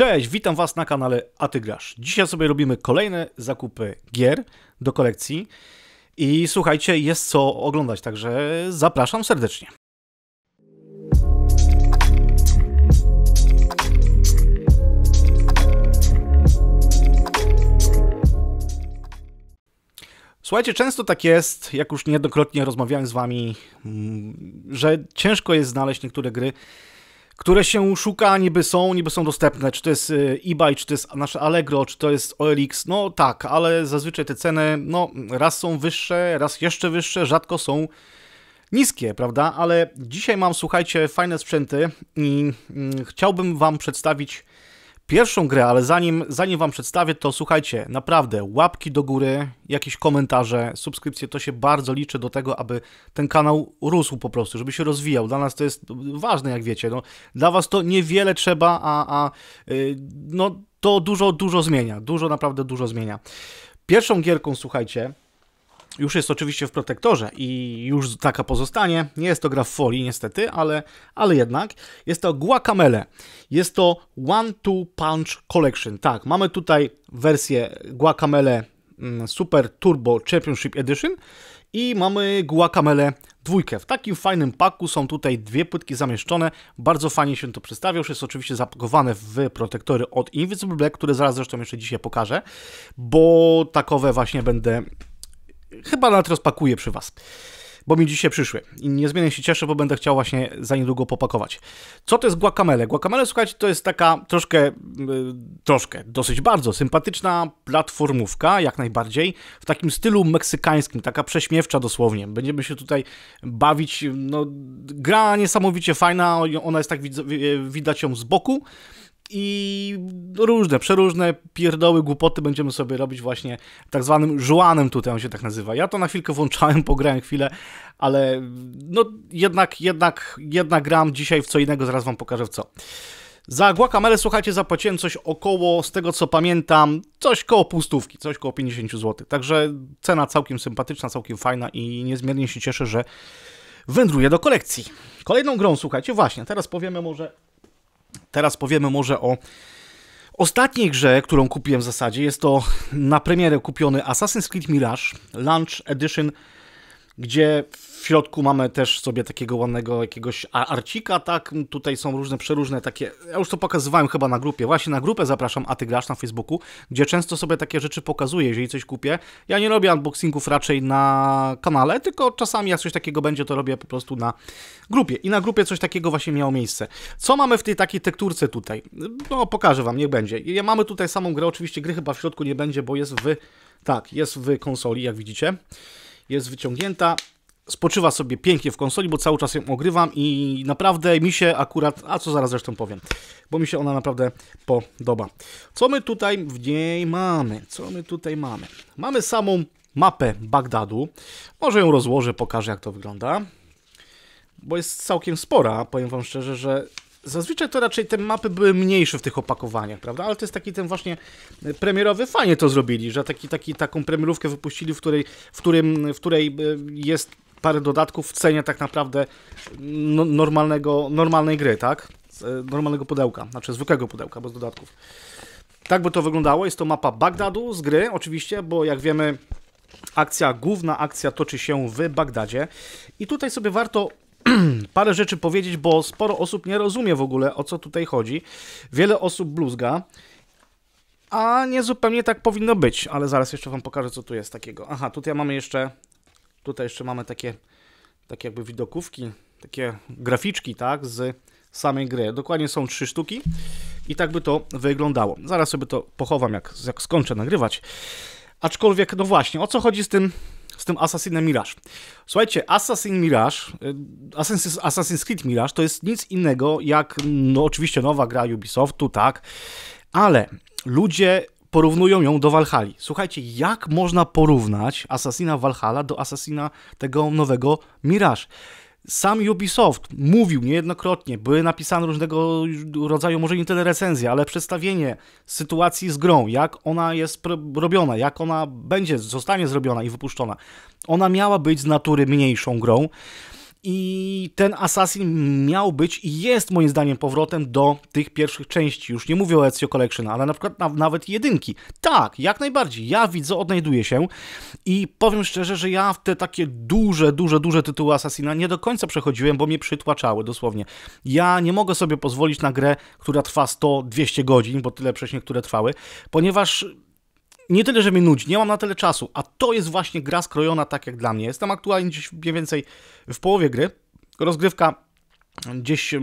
Cześć, witam Was na kanale A Ty Grasz. Dzisiaj sobie robimy kolejne zakupy gier do kolekcji i słuchajcie, jest co oglądać, także zapraszam serdecznie. Słuchajcie, często tak jest, jak już niejednokrotnie rozmawiałem z Wami, mm, że ciężko jest znaleźć niektóre gry, które się szuka, niby są, niby są dostępne, czy to jest y, eBay, czy to jest nasze Allegro, czy to jest OLX, no tak, ale zazwyczaj te ceny, no raz są wyższe, raz jeszcze wyższe, rzadko są niskie, prawda? Ale dzisiaj mam, słuchajcie, fajne sprzęty i mm, chciałbym Wam przedstawić pierwszą grę, ale zanim, zanim wam przedstawię, to słuchajcie, naprawdę łapki do góry, jakieś komentarze, subskrypcje, to się bardzo liczy do tego, aby ten kanał rósł po prostu, żeby się rozwijał. Dla nas to jest ważne, jak wiecie. No, dla was to niewiele trzeba, a, a yy, no, to dużo, dużo zmienia. Dużo, naprawdę dużo zmienia. Pierwszą gierką, słuchajcie, już jest oczywiście w protektorze i już taka pozostanie. Nie jest to gra w folii niestety, ale, ale jednak. Jest to Guacamele. Jest to One Two Punch Collection. Tak, mamy tutaj wersję Guacamele mm, Super Turbo Championship Edition i mamy Guacamele dwójkę. W takim fajnym paku są tutaj dwie płytki zamieszczone. Bardzo fajnie się to przedstawia. Już jest oczywiście zapakowane w protektory od Invisible Black, które zaraz zresztą jeszcze dzisiaj pokażę, bo takowe właśnie będę Chyba nawet rozpakuję przy Was, bo mi dzisiaj przyszły. I niezmiennie się cieszę, bo będę chciał właśnie za niedługo popakować. Co to jest guacamele? Guacamele, słuchajcie, to jest taka troszkę, y, troszkę, dosyć bardzo sympatyczna platformówka, jak najbardziej, w takim stylu meksykańskim, taka prześmiewcza dosłownie. Będziemy się tutaj bawić, no, gra niesamowicie fajna, ona jest tak, widać ją z boku, i różne, przeróżne pierdoły, głupoty będziemy sobie robić właśnie tak zwanym żuanem tutaj, on się tak nazywa. Ja to na chwilkę włączałem, pograłem chwilę, ale no jednak, jednak, jednak gram dzisiaj w co innego, zaraz wam pokażę w co. Za Guacamele, słuchajcie, zapłaciłem coś około, z tego co pamiętam, coś koło pustówki, coś koło 50 zł. Także cena całkiem sympatyczna, całkiem fajna i niezmiernie się cieszę, że wędruję do kolekcji. Kolejną grą, słuchajcie, właśnie, teraz powiemy może Teraz powiemy może o ostatniej grze, którą kupiłem w zasadzie. Jest to na premierę kupiony Assassin's Creed Mirage Launch Edition gdzie w środku mamy też sobie takiego ładnego jakiegoś arcika, tak? Tutaj są różne, przeróżne takie, ja już to pokazywałem chyba na grupie, właśnie na grupę zapraszam, a ty grasz na Facebooku, gdzie często sobie takie rzeczy pokazuję, jeżeli coś kupię. Ja nie robię unboxingów raczej na kanale, tylko czasami jak coś takiego będzie, to robię po prostu na grupie. I na grupie coś takiego właśnie miało miejsce. Co mamy w tej takiej tekturce tutaj? No, pokażę wam, niech będzie. Ja mamy tutaj samą grę, oczywiście gry chyba w środku nie będzie, bo jest w, tak, jest w konsoli, jak widzicie jest wyciągnięta. Spoczywa sobie pięknie w konsoli, bo cały czas ją ogrywam i naprawdę mi się akurat, a co zaraz zresztą powiem, bo mi się ona naprawdę podoba. Co my tutaj w niej mamy? Co my tutaj mamy? Mamy samą mapę Bagdadu. Może ją rozłożę, pokażę jak to wygląda. Bo jest całkiem spora, powiem wam szczerze, że Zazwyczaj to raczej te mapy były mniejsze w tych opakowaniach, prawda? Ale to jest taki ten właśnie premierowy, fajnie to zrobili, że taki, taki, taką premierówkę wypuścili, w której, w, którym, w której e, jest parę dodatków w cenie tak naprawdę mm, no, normalnego, normalnej gry, tak? E, normalnego pudełka, znaczy zwykłego pudełka, bez dodatków. Tak by to wyglądało. Jest to mapa Bagdadu z gry, oczywiście, bo jak wiemy, akcja, główna akcja toczy się w Bagdadzie. I tutaj sobie warto parę rzeczy powiedzieć, bo sporo osób nie rozumie w ogóle o co tutaj chodzi. Wiele osób bluzga. A nie zupełnie tak powinno być, ale zaraz jeszcze wam pokażę, co tu jest takiego. Aha, tutaj mamy jeszcze, tutaj jeszcze mamy takie, takie jakby widokówki, takie graficzki, tak, z samej gry. Dokładnie są trzy sztuki i tak by to wyglądało. Zaraz sobie to pochowam, jak, jak skończę nagrywać. Aczkolwiek, no właśnie, o co chodzi z tym z tym Assassinem Mirage. Słuchajcie, Assassin Mirage, y, Assassin's Creed Mirage to jest nic innego jak, no oczywiście nowa gra Ubisoftu, tak, ale ludzie porównują ją do Valhalla. Słuchajcie, jak można porównać Assassina Valhalla do Assassina tego nowego Mirage? Sam Ubisoft mówił niejednokrotnie, były napisane różnego rodzaju, może nie tyle recenzje, ale przedstawienie sytuacji z grą, jak ona jest robiona, jak ona będzie, zostanie zrobiona i wypuszczona. Ona miała być z natury mniejszą grą, i ten Assassin miał być i jest moim zdaniem powrotem do tych pierwszych części. Już nie mówię o Ezio Collection, ale na przykład na, nawet jedynki. Tak, jak najbardziej. Ja widzę, odnajduję się i powiem szczerze, że ja w te takie duże, duże, duże tytuły Assassina nie do końca przechodziłem, bo mnie przytłaczały dosłownie. Ja nie mogę sobie pozwolić na grę, która trwa 100-200 godzin, bo tyle przecież niektóre trwały, ponieważ nie tyle, że mnie nudzi, nie mam na tyle czasu, a to jest właśnie gra skrojona tak jak dla mnie. Jestem aktualnie gdzieś mniej więcej w połowie gry. Rozgrywka gdzieś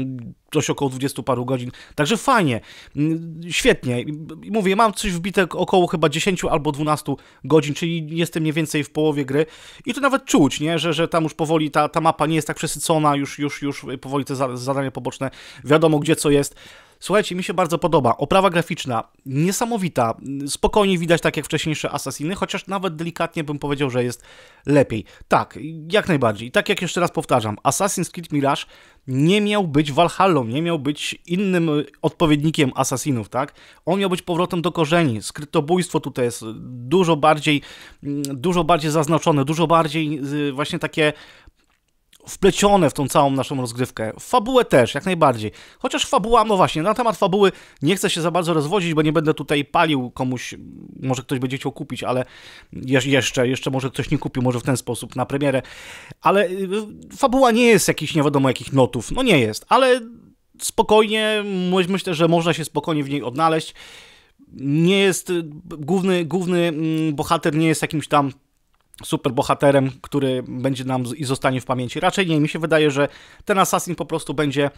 coś około 20 paru godzin. Także fajnie, mm, świetnie. Mówię, mam coś wbite około chyba 10 albo 12 godzin, czyli jestem mniej więcej w połowie gry. I to nawet czuć, nie? Że, że tam już powoli ta, ta mapa nie jest tak przesycona, już, już, już powoli te zadania poboczne, wiadomo gdzie co jest. Słuchajcie, mi się bardzo podoba. Oprawa graficzna niesamowita. Spokojnie widać tak jak wcześniejsze Assassiny, chociaż nawet delikatnie bym powiedział, że jest lepiej. Tak, jak najbardziej. tak jak jeszcze raz powtarzam, Assassin's Creed Mirage nie miał być Valhalla, nie miał być innym odpowiednikiem Assassinów, tak? On miał być powrotem do korzeni. Skrytobójstwo tutaj jest dużo bardziej, mm, dużo bardziej zaznaczone, dużo bardziej y, właśnie takie wplecione w tą całą naszą rozgrywkę. Fabułę też, jak najbardziej. Chociaż fabuła, no właśnie, na temat fabuły nie chcę się za bardzo rozwodzić, bo nie będę tutaj palił komuś, może ktoś będzie chciał kupić, ale jeszcze, jeszcze może ktoś nie kupił, może w ten sposób, na premierę. Ale y, fabuła nie jest jakiś nie wiadomo jakich notów, no nie jest, ale spokojnie, myślę, że można się spokojnie w niej odnaleźć. Nie jest, y, główny, główny mm, bohater nie jest jakimś tam super bohaterem, który będzie nam i zostanie w pamięci. Raczej nie, mi się wydaje, że ten Assassin po prostu będzie,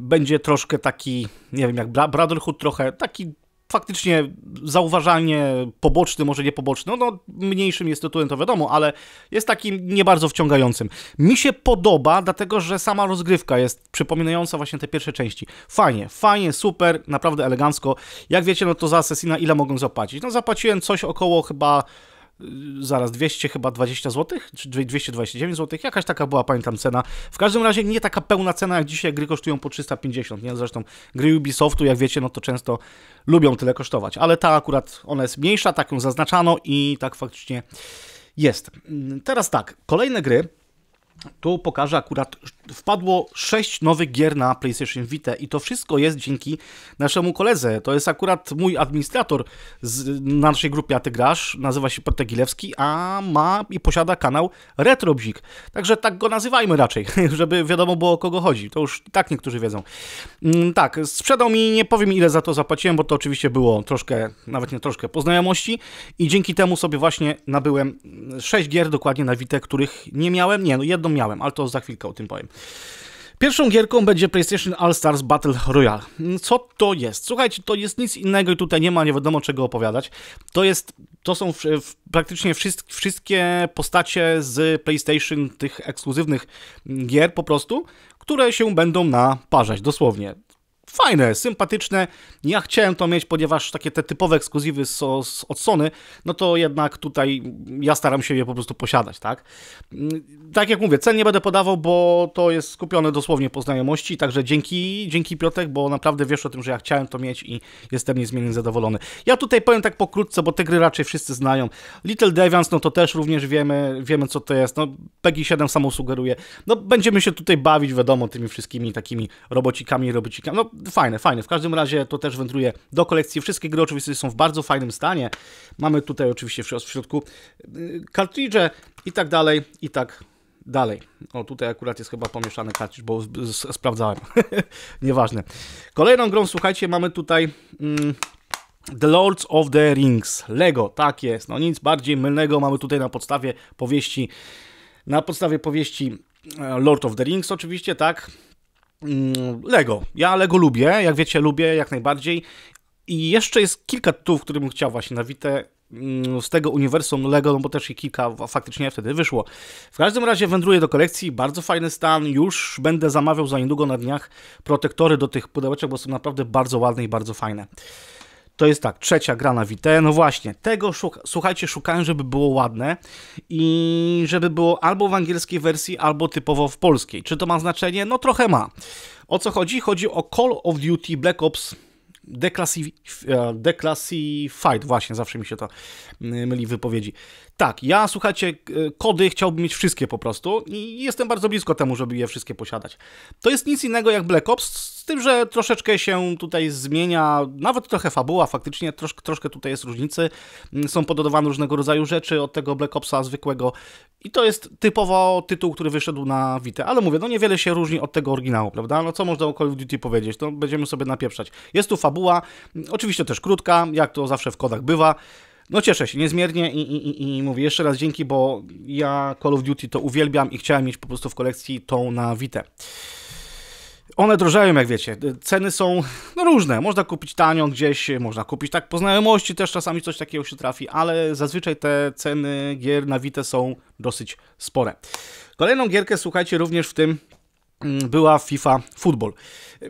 będzie troszkę taki, nie wiem, jak Brotherhood trochę, taki faktycznie zauważalnie poboczny, może nie poboczny, no, no, mniejszym jest tytułem, to wiadomo, ale jest takim nie bardzo wciągającym. Mi się podoba, dlatego że sama rozgrywka jest przypominająca właśnie te pierwsze części. Fajnie, fajnie, super, naprawdę elegancko. Jak wiecie, no to za Assassina ile mogłem zapłacić? No zapłaciłem coś około chyba zaraz 200 chyba 20 zł, czy 229 zł, jakaś taka była, pamiętam, cena. W każdym razie nie taka pełna cena, jak dzisiaj gry kosztują po 350, nie? Zresztą gry Ubisoftu, jak wiecie, no to często lubią tyle kosztować, ale ta akurat, ona jest mniejsza, tak ją zaznaczano i tak faktycznie jest. Mm, teraz tak, kolejne gry, tu pokażę akurat wpadło 6 nowych gier na PlayStation Vita i to wszystko jest dzięki naszemu koledze. To jest akurat mój administrator z na naszej grupie A Ty Grasz, nazywa się Piotr Gilewski, a ma i posiada kanał Retrobzik. Także tak go nazywajmy raczej, żeby wiadomo było o kogo chodzi. To już tak niektórzy wiedzą. Mm, tak, sprzedał mi, nie powiem ile za to zapłaciłem, bo to oczywiście było troszkę, nawet nie troszkę, poznajomości i dzięki temu sobie właśnie nabyłem 6 gier dokładnie na Vita, których nie miałem. Nie, no jedną miałem, ale to za chwilkę o tym powiem. Pierwszą gierką będzie PlayStation All Stars Battle Royale. Co to jest? Słuchajcie, to jest nic innego i tutaj nie ma nie wiadomo czego opowiadać. To jest, to są w, w, praktycznie wszystkie postacie z PlayStation, tych ekskluzywnych gier po prostu, które się będą naparzać, dosłownie fajne, sympatyczne. Ja chciałem to mieć, ponieważ takie te typowe ekskluzywy z, odsony. od Sony, no to jednak tutaj ja staram się je po prostu posiadać, tak? Mm, tak jak mówię, cen nie będę podawał, bo to jest skupione dosłownie po znajomości, także dzięki, dzięki piotek, bo naprawdę wiesz o tym, że ja chciałem to mieć i jestem niezmiennie zadowolony. Ja tutaj powiem tak pokrótce, bo te gry raczej wszyscy znają. Little Deviants, no to też również wiemy, wiemy co to jest, no PEGI 7 samo sugeruje. No będziemy się tutaj bawić, wiadomo, tymi wszystkimi takimi robocikami, robocikami, no fajne, fajne. W każdym razie to też wędruje do kolekcji. Wszystkie gry oczywiście są w bardzo fajnym stanie. Mamy tutaj oczywiście w środku y, kartridże i tak dalej, i tak dalej. O, tutaj akurat jest chyba pomieszany kartridż, bo sprawdzałem. Nieważne. Kolejną grą, słuchajcie, mamy tutaj... Mm, The Lords of the Rings, Lego, tak jest, no nic bardziej mylnego mamy tutaj na podstawie powieści, na podstawie powieści e, Lord of the Rings oczywiście, tak, Mm, Lego. Ja Lego lubię, jak wiecie, lubię jak najbardziej. I jeszcze jest kilka tytułów, które bym chciał właśnie na mm, z tego uniwersum Lego, no bo też i kilka faktycznie wtedy wyszło. W każdym razie wędruję do kolekcji, bardzo fajny stan, już będę zamawiał za niedługo na dniach protektory do tych pudełeczek, bo są naprawdę bardzo ładne i bardzo fajne. To jest tak, trzecia gra na Vita. No właśnie, tego szuka, słuchajcie, szukałem, żeby było ładne i żeby było albo w angielskiej wersji, albo typowo w polskiej. Czy to ma znaczenie? No trochę ma. O co chodzi? Chodzi o Call of Duty Black Ops e, Declassified, właśnie, zawsze mi się to Y, myli wypowiedzi. Tak, ja słuchajcie, y, kody chciałbym mieć wszystkie po prostu i jestem bardzo blisko temu, żeby je wszystkie posiadać. To jest nic innego jak Black Ops, z tym, że troszeczkę się tutaj zmienia, nawet trochę fabuła faktycznie, trosz, troszkę tutaj jest różnicy. Są pododawane różnego rodzaju rzeczy od tego Black Opsa zwykłego i to jest typowo tytuł, który wyszedł na Witę, ale mówię, no niewiele się różni od tego oryginału, prawda? No co można o Call of Duty powiedzieć? No będziemy sobie napieprzać. Jest tu fabuła, oczywiście też krótka, jak to zawsze w kodach bywa. No cieszę się niezmiernie i, i, i, mówię jeszcze raz dzięki, bo ja Call of Duty to uwielbiam i chciałem mieć po prostu w kolekcji tą na Vita. One drożeją, jak wiecie. Ceny są no, różne. Można kupić tanio gdzieś, można kupić tak po znajomości, też czasami coś takiego się trafi, ale zazwyczaj te ceny gier na Vita są dosyć spore. Kolejną gierkę, słuchajcie, również w tym Mm, była FIFA Football.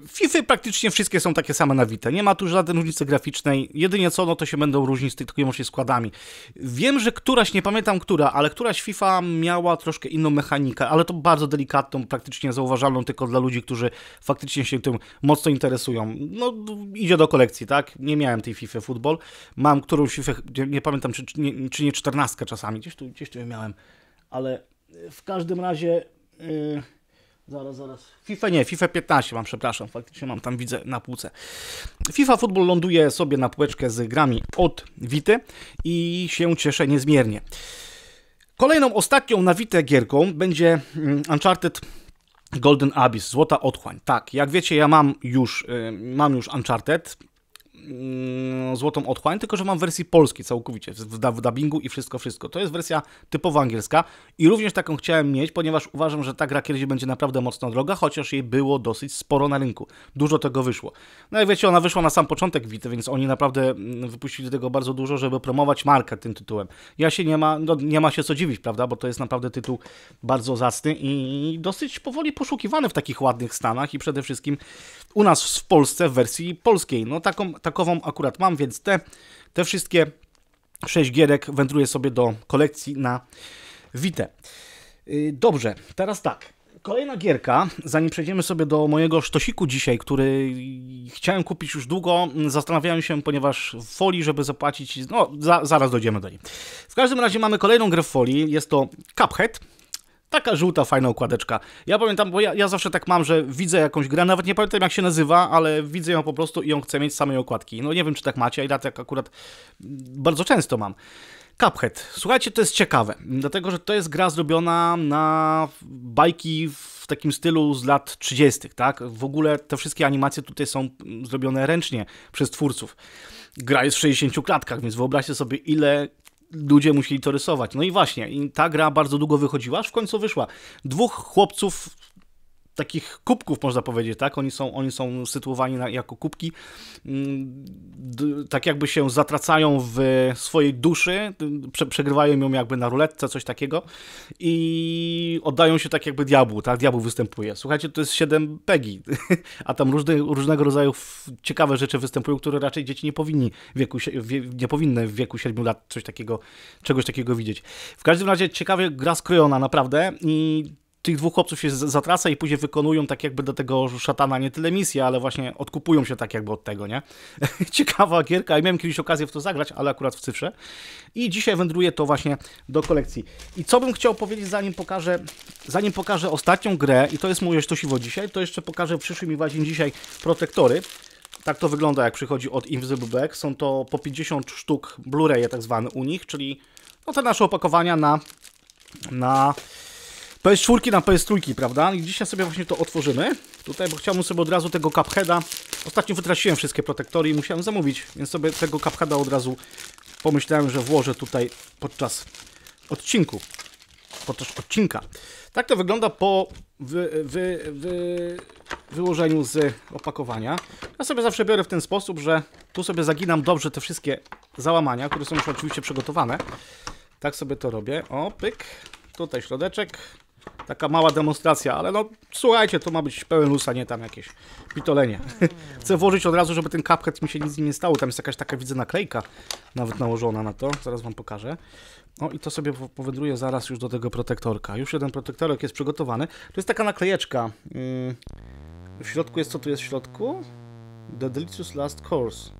FIFA praktycznie wszystkie są takie same na Nie ma tu żadnej różnicy graficznej. Jedynie co, no to się będą różnić z tylko się składami. Wiem, że któraś, nie pamiętam która, ale któraś FIFA miała troszkę inną mechanikę, ale to bardzo delikatną, praktycznie zauważalną tylko dla ludzi, którzy faktycznie się tym mocno interesują. No, idzie do kolekcji, tak? Nie miałem tej FIFA Football. Mam którąś FIFA, nie pamiętam, czy nie, czy nie 14 czasami. Gdzieś tu, gdzieś tu miałem. Ale w każdym razie... Yy Zaraz, zaraz. FIFA nie, FIFA 15 mam, przepraszam, faktycznie mam, tam widzę na półce. FIFA Football ląduje sobie na półeczkę z grami od Wite i się cieszę niezmiernie. Kolejną, ostatnią na Witę gierką będzie mm, Uncharted Golden Abyss, Złota Otchłań. Tak, jak wiecie, ja mam już, y, mam już Uncharted, Mm, złotą Otchłań, tylko że mam wersję polskiej całkowicie, w, w dubbingu i wszystko, wszystko. To jest wersja typowo angielska i również taką chciałem mieć, ponieważ uważam, że ta gra kiedyś będzie naprawdę mocno droga, chociaż jej było dosyć sporo na rynku. Dużo tego wyszło. No i wiecie, ona wyszła na sam początek Wite, więc oni naprawdę mm, wypuścili tego bardzo dużo, żeby promować markę tym tytułem. Ja się nie ma, no, nie ma się co dziwić, prawda, bo to jest naprawdę tytuł bardzo zacny i dosyć powoli poszukiwany w takich ładnych stanach i przede wszystkim u nas w Polsce w wersji polskiej. No taką, taką akurat mam, więc te, te wszystkie 6 gierek wędruję sobie do kolekcji na Witę. Y, dobrze, teraz tak. Kolejna gierka, zanim przejdziemy sobie do mojego sztosiku dzisiaj, który chciałem kupić już długo, zastanawiałem się, ponieważ w folii, żeby zapłacić, no za, zaraz dojdziemy do niej. W każdym razie mamy kolejną grę w folii, jest to Cuphead, Taka żółta, fajna układeczka. Ja pamiętam, bo ja, ja, zawsze tak mam, że widzę jakąś grę, nawet nie pamiętam jak się nazywa, ale widzę ją po prostu i ją chcę mieć z samej okładki. No nie wiem, czy tak macie, ja tak akurat bardzo często mam. Cuphead. Słuchajcie, to jest ciekawe, dlatego że to jest gra zrobiona na bajki w takim stylu z lat 30., tak? W ogóle te wszystkie animacje tutaj są zrobione ręcznie przez twórców. Gra jest w 60 klatkach, więc wyobraźcie sobie, ile ludzie musieli to rysować. No i właśnie, i ta gra bardzo długo wychodziła, aż w końcu wyszła. Dwóch chłopców takich kubków, można powiedzieć, tak? Oni są, oni są sytuowani na, jako kubki, mm, tak jakby się zatracają w swojej duszy, prze, przegrywają ją jakby na ruletce, coś takiego i oddają się tak jakby diabłu, tak? Diabł występuje. Słuchajcie, to jest 7 PEGI, a tam różne, różnego rodzaju ciekawe rzeczy występują, które raczej dzieci nie powinni wieku, nie powinny w wieku 7 lat coś takiego, czegoś takiego widzieć. W każdym razie ciekawie gra skrojona naprawdę i tych dwóch chłopców się zatraca i później wykonują tak jakby do tego szatana nie tyle misję, ale właśnie odkupują się tak jakby od tego, nie? Ciekawa gierka i miałem kiedyś okazję w to zagrać, ale akurat w cyfrze. I dzisiaj wędruję to właśnie do kolekcji. I co bym chciał powiedzieć, zanim pokażę, zanim pokażę ostatnią grę, i to jest moje sztosiwo dzisiaj, to jeszcze pokażę przyszły mi właśnie dzisiaj protektory. Tak to wygląda, jak przychodzi od Invisible Black. Są to po 50 sztuk Blu-raye tak zwane u nich, czyli no te nasze opakowania na, na PS4 na PS3, prawda? I dzisiaj sobie właśnie to otworzymy. Tutaj, bo chciałbym sobie od razu tego Cupheada... Ostatnio wytraciłem wszystkie protektory i musiałem zamówić, więc sobie tego Cupheada od razu pomyślałem, że włożę tutaj podczas odcinku. Podczas odcinka. Tak to wygląda po wy, wy, wy, wyłożeniu z opakowania. Ja sobie zawsze biorę w ten sposób, że tu sobie zaginam dobrze te wszystkie załamania, które są już oczywiście przygotowane. Tak sobie to robię. O, pyk. Tutaj środeczek. Taka mała demonstracja, ale no słuchajcie, to ma być pełen lusa, nie tam jakieś pitolenie. Chcę włożyć od razu, żeby ten kapket mi się nic nie stało. Tam jest jakaś taka, widzę, naklejka nawet nałożona na to. Zaraz wam pokażę. No i to sobie powędruję zaraz już do tego protektorka. Już jeden protektorek jest przygotowany. To jest taka naklejeczka. Mm. W środku jest, co tu jest w środku? The Delicious Last Course.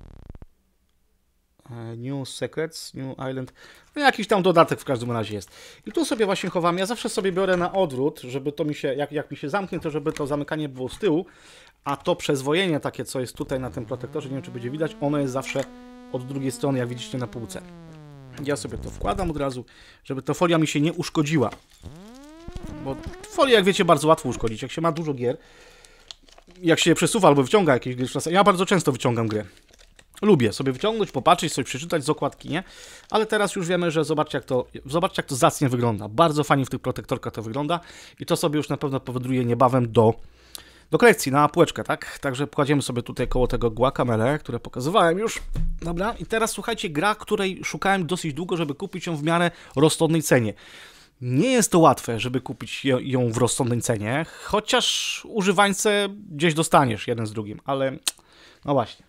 E, New Secrets, New Island, no jakiś tam dodatek w każdym razie jest. I tu sobie właśnie chowam, ja zawsze sobie biorę na odwrót, żeby to mi się, jak, jak mi się zamknie, to żeby to zamykanie było z tyłu, a to przezwojenie takie, co jest tutaj na tym protektorze, nie wiem czy będzie widać, ono jest zawsze od drugiej strony, jak widzicie na półce. Ja sobie to wkładam od razu, żeby ta folia mi się nie uszkodziła. Bo folię, jak wiecie, bardzo łatwo uszkodzić. Jak się ma dużo gier, jak się je przesuwa albo wyciąga jakieś gry w Ja bardzo często wyciągam gry lubię sobie wyciągnąć, popatrzeć, coś przeczytać z okładki, nie? Ale teraz już wiemy, że zobaczcie jak to, zobaczcie jak to zacnie wygląda. Bardzo fajnie w tych protektorkach to wygląda i to sobie już na pewno powoduje niebawem do, do kolekcji, na półeczkę, tak? Także kładziemy sobie tutaj koło tego guacamele, które pokazywałem już. Dobra, i teraz słuchajcie, gra, której szukałem dosyć długo, żeby kupić ją w miarę rozsądnej cenie. Nie jest to łatwe, żeby kupić ją w rozsądnej cenie, chociaż używańce gdzieś dostaniesz jeden z drugim, ale no właśnie.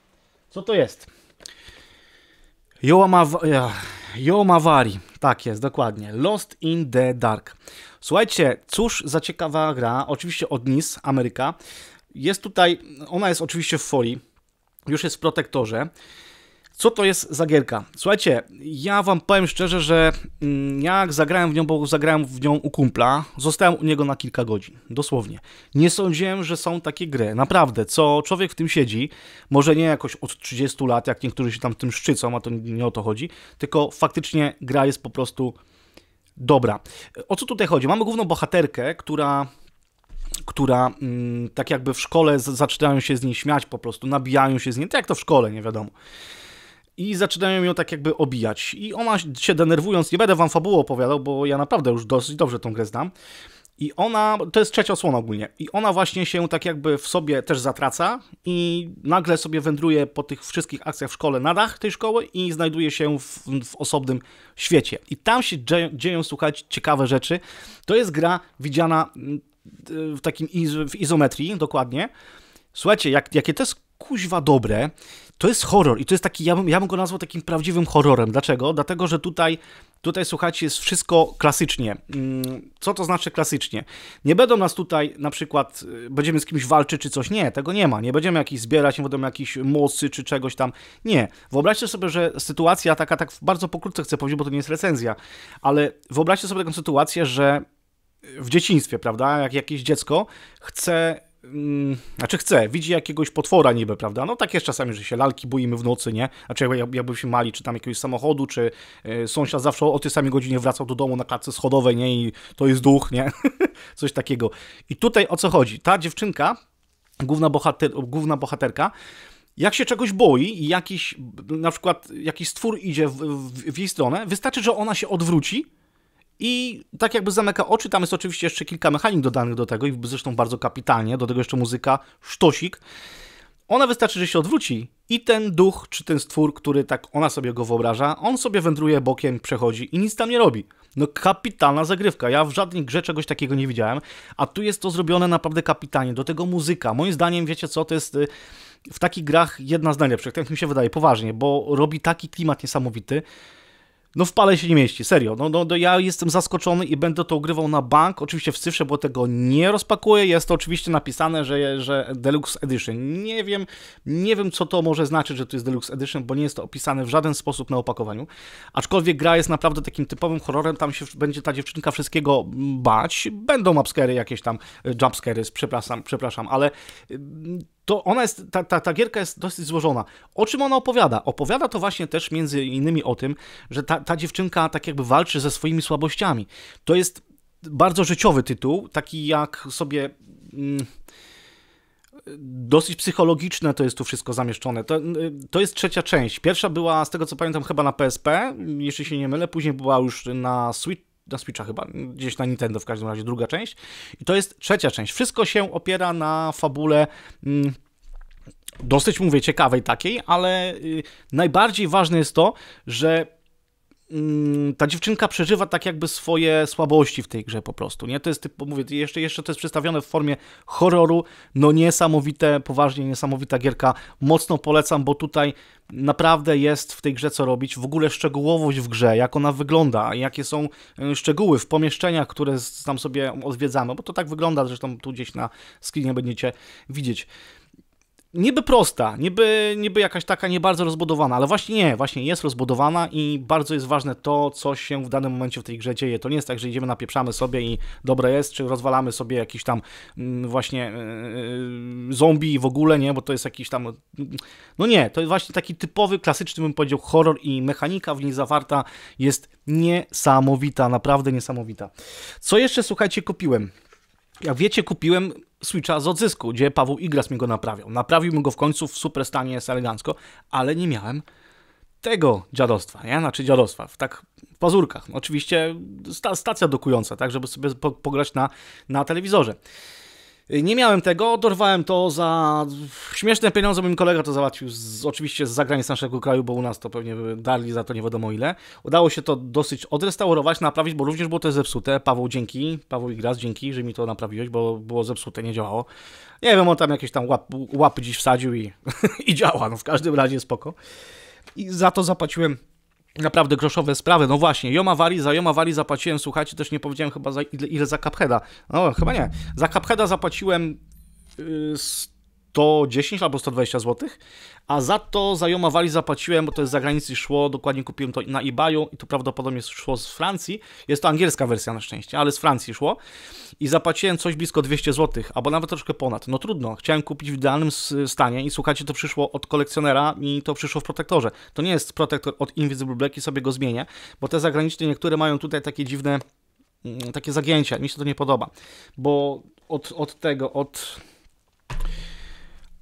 Co to jest? Yomavari. Tak jest, dokładnie. Lost in the Dark. Słuchajcie, cóż za ciekawa gra. Oczywiście od NIS, Ameryka. Jest tutaj, ona jest oczywiście w folii. Już jest w protektorze. Co to jest za gierka? Słuchajcie, ja wam powiem szczerze, że mm, jak zagrałem w nią, bo zagrałem w nią u kumpla, zostałem u niego na kilka godzin, dosłownie. Nie sądziłem, że są takie gry, naprawdę, co człowiek w tym siedzi, może nie jakoś od 30 lat, jak niektórzy się tam tym szczycą, a to nie o to chodzi, tylko faktycznie gra jest po prostu dobra. O co tutaj chodzi? Mamy główną bohaterkę, która która mm, tak jakby w szkole zaczynają się z niej śmiać po prostu, nabijają się z niej, tak jak to w szkole, nie wiadomo i zaczynają ją tak jakby obijać. I ona się denerwując, nie będę wam fabuły opowiadał, bo ja naprawdę już dosyć dobrze tą grę znam. I ona, to jest trzecia osłona ogólnie, i ona właśnie się tak jakby w sobie też zatraca i nagle sobie wędruje po tych wszystkich akcjach w szkole na dach tej szkoły i znajduje się w, w osobnym świecie. I tam się dzieją, dzieją, słuchać ciekawe rzeczy. To jest gra widziana mm, w takim iz, w izometrii, dokładnie. Słuchajcie, jak, jakie to jest kuźwa dobre, to jest horror i to jest taki, ja bym, ja bym go nazwał takim prawdziwym horrorem. Dlaczego? Dlatego, że tutaj, tutaj słuchajcie, jest wszystko klasycznie. Mm, co to znaczy klasycznie? Nie będą nas tutaj na przykład, y, będziemy z kimś walczyć czy coś. Nie, tego nie ma. Nie będziemy jakichś zbierać, nie będą jakichś mocy czy czegoś tam. Nie. Wyobraźcie sobie, że sytuacja taka, tak bardzo pokrótce chcę powiedzieć, bo to nie jest recenzja, ale wyobraźcie sobie taką sytuację, że w dzieciństwie, prawda, jak jakieś dziecko chce Mm, znaczy chce, widzi jakiegoś potwora niby, prawda? No tak jest czasami, że się lalki boimy w nocy, nie? Znaczy jakby się mali, czy tam jakiegoś samochodu, czy e, sąsiad zawsze o tej samej godzinie wracał do domu na klatce schodowej, nie? I to jest duch, nie? Coś takiego. I tutaj o co chodzi? Ta dziewczynka, główna, bohater, główna bohaterka, jak się czegoś boi i jakiś, na przykład jakiś stwór idzie w, w, w jej stronę, wystarczy, że ona się odwróci, i tak jakby zamyka oczy, tam jest oczywiście jeszcze kilka mechanik dodanych do tego i zresztą bardzo kapitalnie, do tego jeszcze muzyka, sztosik. Ona wystarczy, że się odwróci i ten duch, czy ten stwór, który tak ona sobie go wyobraża, on sobie wędruje bokiem, przechodzi i nic tam nie robi. No kapitalna zagrywka, ja w żadnej grze czegoś takiego nie widziałem, a tu jest to zrobione naprawdę kapitalnie, do tego muzyka. Moim zdaniem, wiecie co, to jest y, w takich grach jedna z najlepszych, tak mi się wydaje, poważnie, bo robi taki klimat niesamowity, no w pale się nie mieści, serio. No, no, no ja jestem zaskoczony i będę to ogrywał na bank. Oczywiście w cyfrze, bo tego nie rozpakuję. Jest to oczywiście napisane, że, że Deluxe Edition. Nie wiem, nie wiem, co to może znaczyć, że to jest Deluxe Edition, bo nie jest to opisane w żaden sposób na opakowaniu. Aczkolwiek gra jest naprawdę takim typowym horrorem. Tam się będzie ta dziewczynka wszystkiego bać. Będą upscary, jakieś tam e, jumpscary, przepraszam, przepraszam, ale to ona jest, ta, ta, ta gierka jest dosyć złożona. O czym ona opowiada? Opowiada to właśnie też między innymi o tym, że ta, ta dziewczynka tak jakby walczy ze swoimi słabościami. To jest bardzo życiowy tytuł, taki jak sobie... Mm, dosyć psychologiczne to jest tu wszystko zamieszczone. To, y, to jest trzecia część. Pierwsza była, z tego co pamiętam, chyba na PSP, jeśli się nie mylę, później była już na Switch, na Switcha chyba, gdzieś na Nintendo w każdym razie, druga część. I to jest trzecia część. Wszystko się opiera na fabule... Mm, dosyć, mówię, ciekawej takiej, ale y, najbardziej ważne jest to, że Mm, ta dziewczynka przeżywa tak jakby swoje słabości w tej grze po prostu, nie? To jest, typu, mówię, jeszcze, jeszcze to jest przedstawione w formie horroru, no niesamowite, poważnie niesamowita gierka, mocno polecam, bo tutaj naprawdę jest w tej grze co robić, w ogóle szczegółowość w grze, jak ona wygląda, jakie są e, szczegóły w pomieszczeniach, które tam sobie odwiedzamy, bo to tak wygląda, zresztą tu gdzieś na screenie będziecie widzieć niby prosta, niby, niby jakaś taka nie bardzo rozbudowana, ale właśnie nie, właśnie jest rozbudowana i bardzo jest ważne to, co się w danym momencie w tej grze dzieje. To nie jest tak, że idziemy, napieprzamy sobie i dobre jest, czy rozwalamy sobie jakiś tam mm, właśnie yy, zombie w ogóle, nie, bo to jest jakiś tam... No nie, to jest właśnie taki typowy, klasyczny, bym powiedział, horror i mechanika w niej zawarta jest niesamowita, naprawdę niesamowita. Co jeszcze, słuchajcie, kupiłem? Jak wiecie, kupiłem Switcha z odzysku, gdzie Paweł Igras mi go naprawiał. Naprawił mi go w końcu w super stanie, jest elegancko, ale nie miałem tego dziadostwa, nie? Znaczy dziadostwa, w tak w pazurkach. Oczywiście sta, stacja dokująca, tak, żeby sobie po, pograć na, na telewizorze. Nie miałem tego, dorwałem to za śmieszne pieniądze, moim kolega to załatwił, z, oczywiście z zagranic naszego kraju, bo u nas to pewnie dali za to nie wiadomo ile. Udało się to dosyć odrestaurować, naprawić, bo również było to zepsute. Paweł, dzięki, Paweł Igras, dzięki, że mi to naprawiłeś, bo było zepsute, nie działało. Nie wiem, on tam jakieś tam łap, łapy gdzieś wsadził i, i działa, no w każdym razie spoko. I za to zapłaciłem naprawdę groszowe sprawy. No właśnie, Joma wali, za Joma wali zapłaciłem, słuchajcie, też nie powiedziałem chyba za, ile, ile za Cupheada. No, chyba nie. Za Cupheada zapłaciłem... Yy, 110 albo 120 zł, a za to za zapłaciłem, bo to jest z zagranicy szło, dokładnie kupiłem to na eBayu i to prawdopodobnie szło z Francji. Jest to angielska wersja na szczęście, ale z Francji szło i zapłaciłem coś blisko 200 zł, albo nawet troszkę ponad. No trudno, chciałem kupić w idealnym stanie i słuchajcie, to przyszło od kolekcjonera i to przyszło w protektorze. To nie jest protektor od Invisible Black i sobie go zmienię, bo te zagraniczne niektóre mają tutaj takie dziwne mm, takie zagięcia. Mi się to nie podoba, bo od, od tego, od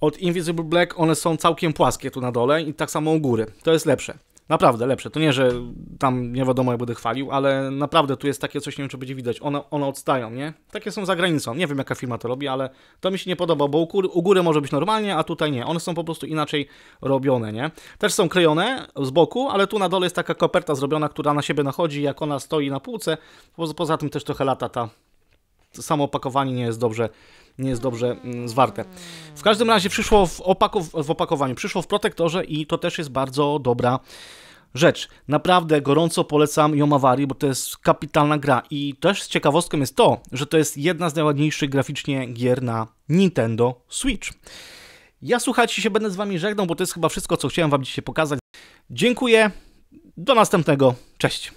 od Invisible Black one są całkiem płaskie tu na dole i tak samo u góry. To jest lepsze. Naprawdę lepsze. To nie, że tam nie wiadomo jak będę chwalił, ale naprawdę tu jest takie coś, nie wiem czy będzie widać. One, one odstają, nie? Takie są za granicą. Nie wiem jaka firma to robi, ale to mi się nie podoba, bo u, góry, u góry może być normalnie, a tutaj nie. One są po prostu inaczej robione, nie? Też są klejone z boku, ale tu na dole jest taka koperta zrobiona, która na siebie nachodzi, jak ona stoi na półce. Poza tym też trochę lata ta samo opakowanie nie jest dobrze nie jest dobrze mm, zwarte. W każdym razie przyszło w, opaku, w opakowaniu, przyszło w protektorze i to też jest bardzo dobra rzecz. Naprawdę gorąco polecam Yomawari, bo to jest kapitalna gra i też z ciekawostką jest to, że to jest jedna z najładniejszych graficznie gier na Nintendo Switch. Ja słuchajcie się będę z wami żegnał, bo to jest chyba wszystko, co chciałem wam dzisiaj pokazać. Dziękuję, do następnego, cześć!